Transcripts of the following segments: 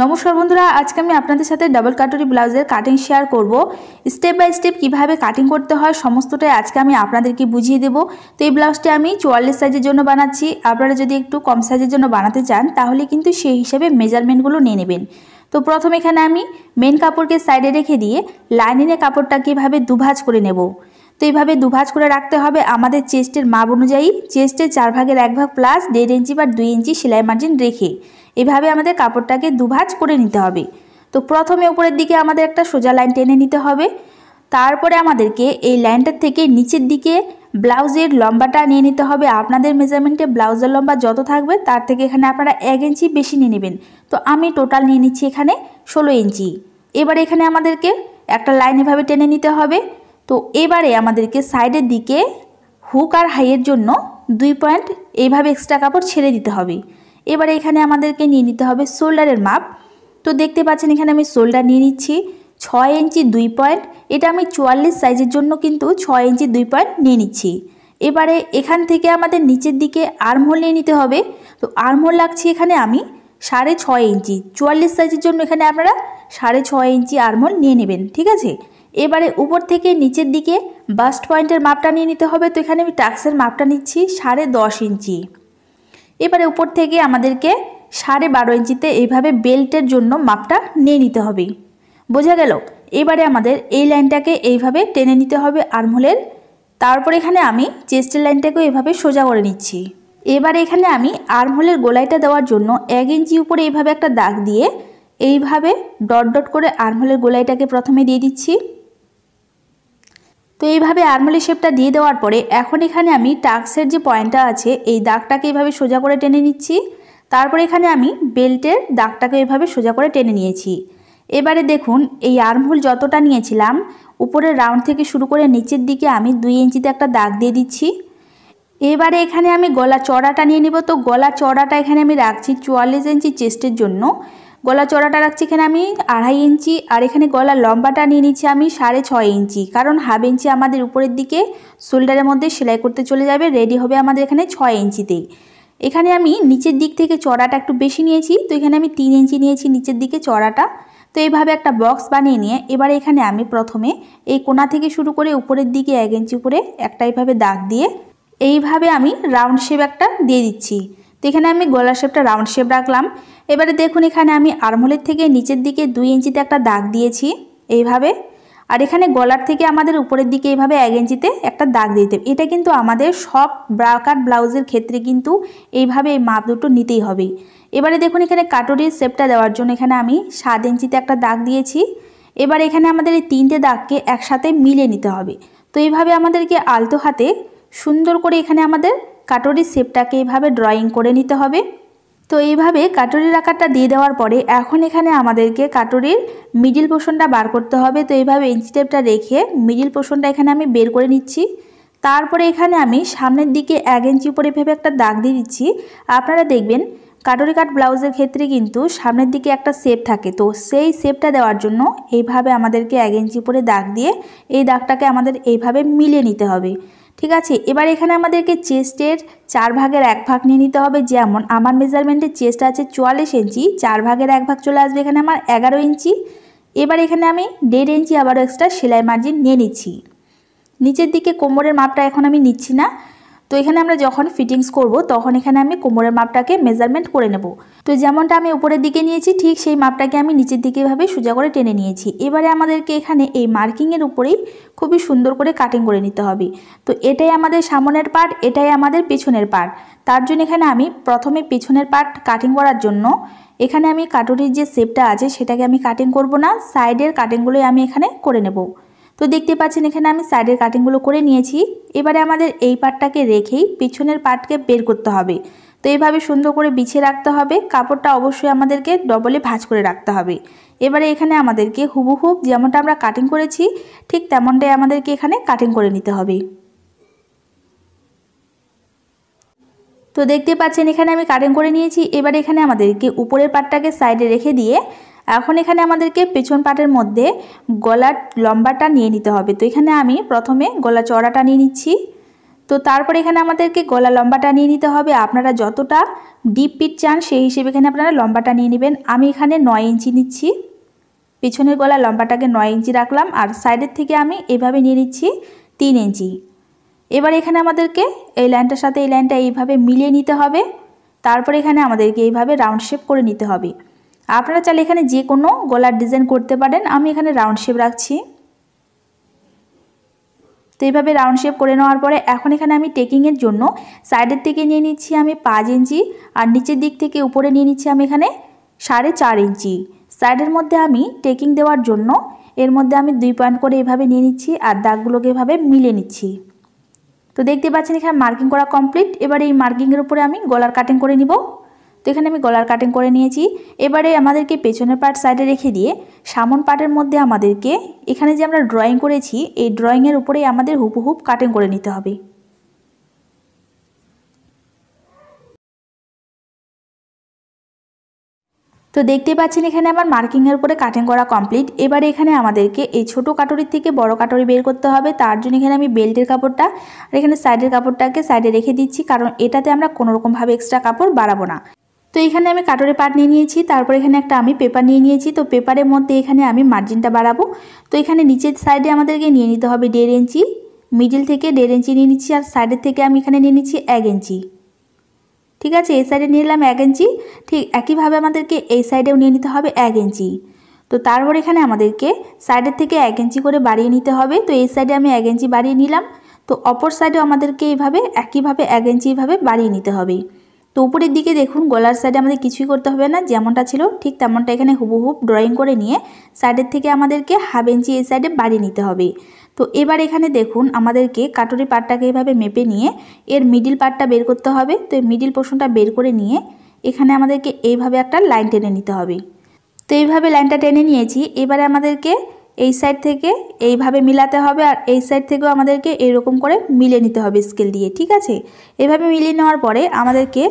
নমস্কার বন্ধুরা আজকে আমি আপনাদের সাথে ডাবল কাটরি ব্লাউজের কাটিং শেয়ার করব স্টেপ বাই স্টেপ কিভাবে কাটিং করতে হয় সমস্তটাই আজকে আমি আপনাদেরকে বুঝিয়ে দেব তো এই ব্লাউজটি আমি চুয়াল্লিশ সাইজের জন্য বানাচ্ছি আপনারা যদি একটু কম সাইজের জন্য বানাতে চান তাহলে কিন্তু সেই হিসাবে মেজারমেন্টগুলো নিয়ে নেবেন তো প্রথম এখানে আমি মেন কাপড়কে সাইডে রেখে দিয়ে লাইনিংয়ে কাপড়টা কীভাবে দুভাজ করে নেব তো এইভাবে দুভাজ করে রাখতে হবে আমাদের চেস্টের মাপ অনুযায়ী চেস্টের চার ভাগের এক ভাগ প্লাস দেড় ইঞ্চি বা দুই ইঞ্চি সেলাই মার্জিন রেখে এভাবে আমাদের কাপড়টাকে দুভাজ করে নিতে হবে তো প্রথমে উপরের দিকে আমাদের একটা সোজা লাইন টেনে নিতে হবে তারপরে আমাদেরকে এই লাইনটার থেকে নিচের দিকে ব্লাউজের লম্বাটা নিয়ে নিতে হবে আপনাদের মেজারমেন্টে ব্লাউজের লম্বা যত থাকবে তার থেকে এখানে আপনারা এক ইঞ্চি বেশি নিয়ে নেবেন তো আমি টোটাল নিয়ে নিচ্ছি এখানে ষোলো ইঞ্চি এবার এখানে আমাদেরকে একটা লাইন এভাবে টেনে নিতে হবে তো এবারে আমাদেরকে সাইডের দিকে হুক আর হাইয়ের জন্য দুই পয়েন্ট এইভাবে এক্সট্রা কাপড় ছেড়ে দিতে হবে এবার এখানে আমাদেরকে নিয়ে নিতে হবে শোল্ডারের মাপ তো দেখতে পাচ্ছেন এখানে আমি শোল্ডার নিয়ে নিচ্ছি ছয় ইঞ্চি দুই পয়েন্ট এটা আমি চুয়াল্লিশ সাইজের জন্য কিন্তু ছয় ইঞ্চি দুই পয়েন্ট নিয়ে নিচ্ছি এবারে এখান থেকে আমাদের নিচের দিকে আর্মহোল নিয়ে নিতে হবে তো আর্মহোল লাগছে এখানে আমি সাড়ে ছয় ইঞ্চি চুয়াল্লিশ সাইজের জন্য এখানে আপনারা সাড়ে ছয় ইঞ্চি আর্মহোল নিয়ে নেবেন ঠিক আছে এবারে উপর থেকে নিচের দিকে বাস্ট পয়েন্টের মাপটা নিয়ে নিতে হবে তো এখানে আমি টাক্সের মাপটা নিচ্ছি সাড়ে দশ ইঞ্চি এবারে উপর থেকে আমাদেরকে সাড়ে বারো ইঞ্চিতে এইভাবে বেল্টের জন্য মাপটা নিয়ে নিতে হবে বোঝা গেল এবারে আমাদের এই লাইনটাকে এইভাবে টেনে নিতে হবে আর্মহোলের তারপর এখানে আমি চেস্টের লাইনটাকেও এভাবে সোজা করে নিচ্ছি এবারে এখানে আমি আর্মহোলের গোলাইটা দেওয়ার জন্য এক ইঞ্চি উপরে এইভাবে একটা দাগ দিয়ে এইভাবে ডট ডট করে আর্মহোলের গোলাইটাকে প্রথমে দিয়ে দিচ্ছি তো এইভাবে আর্মলি শেপটা দিয়ে দেওয়ার পরে এখন এখানে আমি টাক্সের যে পয়েন্টটা আছে এই দাগটাকে এইভাবে সোজা করে টেনে নিচ্ছি তারপর এখানে আমি বেল্টের দাগটাকে এইভাবে সোজা করে টেনে নিয়েছি এবারে দেখুন এই আর্মহুল যতটা নিয়েছিলাম উপরের রাউন্ড থেকে শুরু করে নিচের দিকে আমি দুই ইঞ্চিতে একটা দাগ দিয়ে দিচ্ছি এবারে এখানে আমি গলা চড়াটা নিয়ে নিব তো গলা চড়াটা এখানে আমি রাখছি চুয়াল্লিশ ইঞ্চি চেস্টের জন্য গলা চড়াটা রাখছি এখানে আমি আড়াই ইঞ্চি আর এখানে গলা লম্বাটা নিয়ে নিচ্ছি আমি সাড়ে ছয় ইঞ্চি কারণ হাফ ইঞ্চি আমাদের উপরের দিকে শোল্ডারের মধ্যে সেলাই করতে চলে যাবে রেডি হবে আমাদের এখানে ছয় ইঞ্চিতেই এখানে আমি নিচের দিক থেকে চড়াটা একটু বেশি নিয়েছি তো এখানে আমি তিন ইঞ্চি নিয়েছি নিচের দিকে চড়াটা তো এইভাবে একটা বক্স বানিয়ে নিয়ে এবার এখানে আমি প্রথমে এই কোনা থেকে শুরু করে উপরের দিকে এক ইঞ্চি উপরে একটা এইভাবে দাগ দিয়ে এইভাবে আমি রাউন্ড শেপ একটা দিয়ে দিচ্ছি তো এখানে আমি গলার শেপটা রাউন্ড শেপ রাখলাম এবারে দেখুন এখানে আমি আর্মহোলের থেকে নিচের দিকে দুই ইঞ্চিতে একটা দাগ দিয়েছি এইভাবে আর এখানে গলার থেকে আমাদের উপরের দিকে এইভাবে এক ইঞ্চিতে একটা দাগ দিতে এটা কিন্তু আমাদের সব ব্রাকার ব্লাউজের ক্ষেত্রে কিন্তু এইভাবে এই মাপ দুটো নিতেই হবে এবারে দেখুন এখানে কাটোরির শেপটা দেওয়ার জন্য এখানে আমি সাত ইঞ্চিতে একটা দাগ দিয়েছি এবার এখানে আমাদের এই তিনটে দাগকে একসাথে মিলে নিতে হবে তো এইভাবে আমাদেরকে আলতো হাতে সুন্দর করে এখানে আমাদের কাটরির শেপটাকে এইভাবে ড্রয়িং করে নিতে হবে তো এইভাবে কাটরির আকারটা দিয়ে দেওয়ার পরে এখন এখানে আমাদেরকে কাটরির মিডিল পোষণটা বার করতে হবে তো এইভাবে ইঞ্চি স্টেপটা রেখে মিডিল পোষণটা এখানে আমি বের করে নিচ্ছি তারপরে এখানে আমি সামনের দিকে এক ইঞ্চি উপরে ভেবে একটা দাগ দিয়ে দিচ্ছি আপনারা দেখবেন কাটরি কাট ব্লাউজের ক্ষেত্রে কিন্তু সামনের দিকে একটা শেপ থাকে তো সেই শেপটা দেওয়ার জন্য এইভাবে আমাদেরকে এক ইঞ্চি উপরে দাগ দিয়ে এই দাগটাকে আমাদের এইভাবে মিলিয়ে নিতে হবে ঠিক আছে এবার এখানে আমাদেরকে চেস্টের চার ভাগের এক ভাগ নিয়ে নিতে হবে যেমন আমার মেজারমেন্টে চেস্ট আছে চুয়াল্লিশ ইঞ্চি চার ভাগের এক ভাগ চলে আসবে এখানে আমার এগারো ইঞ্চি এবার এখানে আমি দেড় ইঞ্চি আবারও এক্সট্রা সেলাই মার্জিন নিয়ে নিচ্ছি নিচের দিকে কোমরের মাপটা এখন আমি নিচ্ছি না তো এখানে আমরা যখন ফিটিংস করব তখন এখানে আমি কোমরের মাপটাকে মেজারমেন্ট করে নেব তো যেমনটা আমি উপরের দিকে নিয়েছি ঠিক সেই মাপটাকে আমি নিচের দিকে এভাবে সোজা করে টেনে নিয়েছি এবারে আমাদেরকে এখানে এই মার্কিংয়ের উপরেই খুবই সুন্দর করে কাটিং করে নিতে হবে তো এটাই আমাদের সামনের পার্ট এটাই আমাদের পেছনের পার্ট তার জন্য এখানে আমি প্রথমে পেছনের পার্ট কাটিং করার জন্য এখানে আমি কাটুরির যে শেপটা আছে সেটাকে আমি কাটিং করব না সাইডের কাটিংগুলোই আমি এখানে করে নেবো তো দেখতে পাচ্ছেন এখানে আমি সাইডের কাটিংগুলো করে নিয়েছি এবারে আমাদের এই পাটটাকে রেখেই পিছনের পাটকে বের করতে হবে তো এইভাবে সুন্দর করে বিছিয়ে রাখতে হবে কাপড়টা অবশ্যই আমাদেরকে ডবলে ভাঁজ করে রাখতে হবে এবারে এখানে আমাদেরকে হুবহুব যেমনটা আমরা কাটিং করেছি ঠিক তেমনটাই আমাদেরকে এখানে কাটিং করে নিতে হবে তো দেখতে পাচ্ছেন এখানে আমি কাটিং করে নিয়েছি এবার এখানে আমাদেরকে উপরের পাটটাকে সাইডে রেখে দিয়ে এখন এখানে আমাদেরকে পেছন পাটের মধ্যে গলার লম্বাটা নিয়ে নিতে হবে তো এখানে আমি প্রথমে গলা চড়াটা নিয়ে নিচ্ছি তো তারপর এখানে আমাদেরকে গলা লম্বাটা নিয়ে নিতে হবে আপনারা যতটা ডিপ পিট চান সেই হিসেবে এখানে আপনারা লম্বাটা নিয়ে নেবেন আমি এখানে নয় ইঞ্চি নিচ্ছি পিছনের গলা লম্বাটাকে নয় ইঞ্চি রাখলাম আর সাইডের থেকে আমি এভাবে নিয়ে নিচ্ছি তিন ইঞ্চি এবার এখানে আমাদেরকে এই লাইনটার সাথে এই লাইনটা এইভাবে মিলিয়ে নিতে হবে তারপর এখানে আমাদেরকে এইভাবে রাউন্ড শেপ করে নিতে হবে আপনারা চাইলে এখানে যে কোনো গলার ডিজাইন করতে পারেন আমি এখানে রাউন্ড শেপ রাখছি তো এইভাবে রাউন্ড শেপ করে নেওয়ার পরে এখন এখানে আমি টেকিংয়ের জন্য সাইডের থেকে নিয়ে নিচ্ছি আমি পাঁচ ইঞ্চি আর নিচের দিক থেকে উপরে নিয়ে নিচ্ছি আমি এখানে সাড়ে চার ইঞ্চি সাইডের মধ্যে আমি টেকিং দেওয়ার জন্য এর মধ্যে আমি দুই পয়েন্ট করে এভাবে নিয়ে নিচ্ছি আর দাগগুলোকে এভাবে মিলে নিচ্ছি তো দেখতে পাচ্ছেন এখানে মার্কিং করা কমপ্লিট এবার এই মার্কিংয়ের উপরে আমি গলার কাটিং করে নিব তো এখানে আমি গলার কাটিং করে নিয়েছি এবারে আমাদেরকে পেছনের পার্ট সাইডে রেখে দিয়ে সামন পার্টের মধ্যে আমাদেরকে এখানে যে আমরা ড্রয়িং করেছি এই ড্রয়িংয়ের উপরেই আমাদের হুবহুব কাটিং করে নিতে হবে তো দেখতে পাচ্ছেন এখানে আমার মার্কিংয়ের উপরে কাটিং করা কমপ্লিট এবারে এখানে আমাদেরকে এই ছোট কাটোরির থেকে বড় কাটোরি বের করতে হবে তার জন্য এখানে আমি বেল্টের কাপড়টা আর এখানে সাইডের কাপড়টাকে সাইডে রেখে দিচ্ছি কারণ এটাতে আমরা কোনোরকমভাবে এক্সট্রা কাপড় বাড়াবো না তো এখানে আমি কাটরে পাট নিয়ে নিয়েছি তারপর এখানে একটা আমি পেপার নিয়ে নিয়েছি তো পেপারের মধ্যে এখানে আমি মার্জিনটা বাড়াবো তো এখানে নিচের সাইডে আমাদেরকে নিয়ে নিতে হবে দেড় ইঞ্চি মিডিল থেকে দেড় ইঞ্চি নিয়ে নিচ্ছি আর সাইডের থেকে আমি এখানে নিয়ে নিচ্ছি এক ইঞ্চি ঠিক আছে এই সাইডে নিয়ে নিলাম এক ইঞ্চি ঠিক একইভাবে আমাদেরকে এই সাইডেও নিয়ে নিতে হবে এক ইঞ্চি তো তারপর এখানে আমাদেরকে সাইডের থেকে এক ইঞ্চি করে বাড়িয়ে নিতে হবে তো এই সাইডে আমি এক ইঞ্চি বাড়িয়ে নিলাম তো অপর সাইডেও আমাদেরকে এইভাবে একইভাবে এক ইঞ্চি এইভাবে বাড়িয়ে নিতে হবে তো উপরের দিকে দেখুন গলার সাইডে আমাদের কিছুই করতে হবে না যেমনটা ছিল ঠিক তেমনটা এখানে হুবহুব ড্রয়িং করে নিয়ে সাইডের থেকে আমাদেরকে হাফ ইঞ্চি এই সাইডে বাড়িয়ে নিতে হবে তো এবার এখানে দেখুন আমাদেরকে কাটুরি পাটটাকে এভাবে মেপে নিয়ে এর মিডিল পার্টটা বের করতে হবে তো এই মিডিল পোর্শনটা বের করে নিয়ে এখানে আমাদেরকে এইভাবে একটা লাইন টেনে নিতে হবে তো এইভাবে লাইনটা টেনে নিয়েছি এবারে আমাদেরকে এই সাইড থেকে এইভাবে মিলাতে হবে আর এই সাইড থেকেও আমাদেরকে এরকম করে মিলে নিতে হবে স্কেল দিয়ে ঠিক আছে এভাবে মিলিয়ে নেওয়ার পরে আমাদেরকে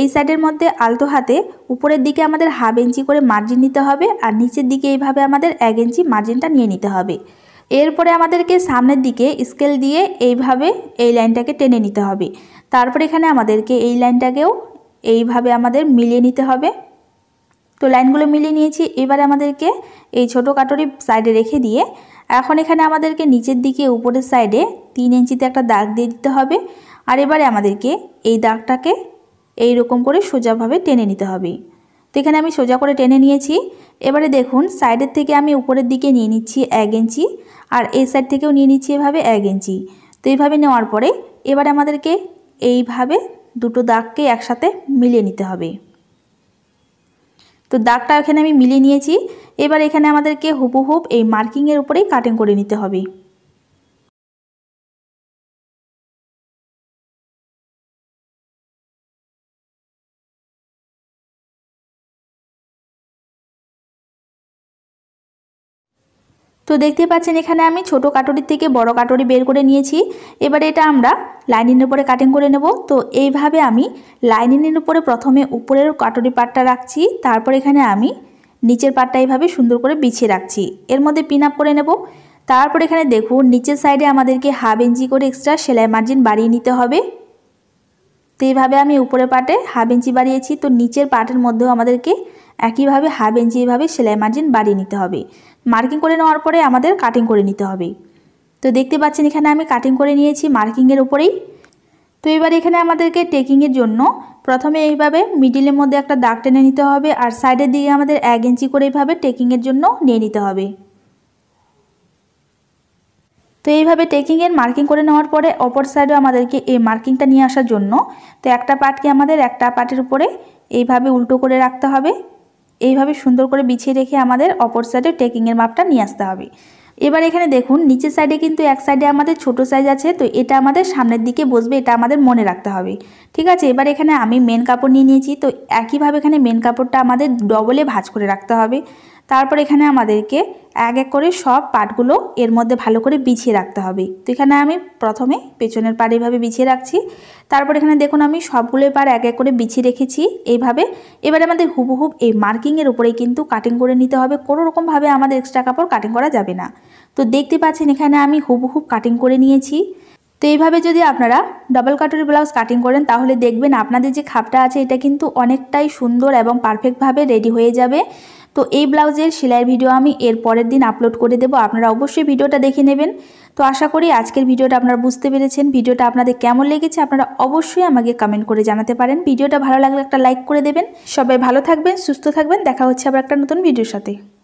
এই সাইডের মধ্যে আলতো হাতে উপরের দিকে আমাদের হাফ ইঞ্চি করে মার্জিন নিতে হবে আর নিচের দিকে এইভাবে আমাদের এক ইঞ্চি মার্জিনটা নিয়ে নিতে হবে এরপরে আমাদেরকে সামনের দিকে স্কেল দিয়ে এইভাবে এই লাইনটাকে টেনে নিতে হবে তারপর এখানে আমাদেরকে এই লাইনটাকেও এইভাবে আমাদের মিলিয়ে নিতে হবে তো লাইনগুলো মিলিয়ে নিয়েছি এবার আমাদেরকে এই ছোট কাটরি সাইডে রেখে দিয়ে এখন এখানে আমাদেরকে নিচের দিকে উপরের সাইডে তিন ইঞ্চিতে একটা দাগ দিয়ে দিতে হবে আর এবারে আমাদেরকে এই দাগটাকে এই রকম করে সোজাভাবে টেনে নিতে হবে তো এখানে আমি সোজা করে টেনে নিয়েছি এবারে দেখুন সাইডের থেকে আমি উপরের দিকে নিয়ে নিচ্ছি এক ইঞ্চি আর এই সাইড থেকেও নিয়ে নিচ্ছি এভাবে এক ইঞ্চি তো এইভাবে নেওয়ার পরে এবারে আমাদেরকে এইভাবে দুটো দাগকে একসাথে মিলিয়ে নিতে হবে তো দাগটা এখানে আমি মিলিয়ে নিয়েছি এবার এখানে আমাদেরকে হুবহুব এই মার্কিংয়ের উপরেই কাটিং করে নিতে হবে তো দেখতে পাচ্ছেন এখানে আমি ছোট কাটরি থেকে বড় কাটরি বের করে নিয়েছি এবার এটা আমরা লাইনিংয়ের উপরে কাটিং করে নেব তো এইভাবে আমি লাইনিংয়ের উপরে প্রথমে উপরের কাটরি পাটটা রাখছি তারপর এখানে আমি নিচের পাটটা এইভাবে সুন্দর করে বিছিয়ে রাখছি এর মধ্যে পিন আপ করে নেব তারপর এখানে দেখুন নিচের সাইডে আমাদেরকে হাফ ইঞ্চি করে এক্সট্রা সেলাই মার্জিন বাড়িয়ে নিতে হবে তো এইভাবে আমি উপরের পাটে হাফ ইঞ্চি বাড়িয়েছি তো নিচের পাটের মধ্যেও আমাদেরকে একইভাবে হাফ ইঞ্চি সেলাই মার্জিন বাড়িয়ে নিতে হবে মার্কিং করে নেওয়ার পরে আমাদের কাটিং করে নিতে হবে তো দেখতে পাচ্ছেন এখানে আমি কাটিং করে নিয়েছি মার্কিংয়ের উপরেই তো এবার এখানে আমাদেরকে টেকিংয়ের জন্য প্রথমে এইভাবে মিডিলের মধ্যে একটা দাগ টেনে নিতে হবে আর সাইডের দিকে আমাদের এক ইঞ্চি করে এইভাবে টেকিংয়ের জন্য নিয়ে নিতে হবে তো এইভাবে টেকিংয়ের মার্কিং করে নেওয়ার পরে অপর সাইডে আমাদেরকে এই মার্কিংটা নিয়ে আসার জন্য তো একটা পার্টকে আমাদের একটা পার্টের উপরে এইভাবে উল্টো করে রাখতে হবে এইভাবে সুন্দর করে বিছিয়ে রেখে আমাদের অপর সাইডে টেকিংয়ের মাপটা নিয়ে আসতে হবে এবার এখানে দেখুন নিচের সাইডে কিন্তু এক সাইডে আমাদের ছোট সাইজ আছে তো এটা আমাদের সামনের দিকে বসবে এটা আমাদের মনে রাখতে হবে ঠিক আছে এবার এখানে আমি মেন কাপড় নিয়ে নিয়েছি তো একইভাবে এখানে মেন কাপড়টা আমাদের ডবলে ভাঁজ করে রাখতে হবে তারপর এখানে আমাদেরকে এক এক করে সব পাটগুলো এর মধ্যে ভালো করে বিছিয়ে রাখতে হবে তো এখানে আমি প্রথমে পেছনের পাড় এইভাবে বিছিয়ে রাখছি তারপর এখানে দেখুন আমি সবগুলোই পাড় এক এক করে বিছিয়ে রেখেছি এইভাবে এবারে আমাদের হুবহুব এই মার্কিংয়ের উপরেই কিন্তু কাটিং করে নিতে হবে কোনো রকমভাবে আমাদের এক্সট্রা কাপড় কাটিং করা যাবে না তো দেখতে পাচ্ছেন এখানে আমি হুবহুব কাটিং করে নিয়েছি তো এইভাবে যদি আপনারা ডবল কাটারি ব্লাউজ কাটিং করেন তাহলে দেখবেন আপনাদের যে খাপটা আছে এটা কিন্তু অনেকটাই সুন্দর এবং পারফেক্টভাবে রেডি হয়ে যাবে তো এই ব্লাউজের সেলাইয়ের ভিডিও আমি এর পরের দিন আপলোড করে দেবো আপনারা অবশ্যই ভিডিওটা দেখে নেবেন তো আশা করি আজকের ভিডিওটা আপনারা বুঝতে পেরেছেন ভিডিওটা আপনাদের কেমন লেগেছে আপনারা অবশ্যই আমাকে কমেন্ট করে জানাতে পারেন ভিডিওটা ভালো লাগলে একটা লাইক করে দেবেন সবাই ভালো থাকবেন সুস্থ থাকবেন দেখা হচ্ছে আবার একটা নতুন ভিডিওর সাথে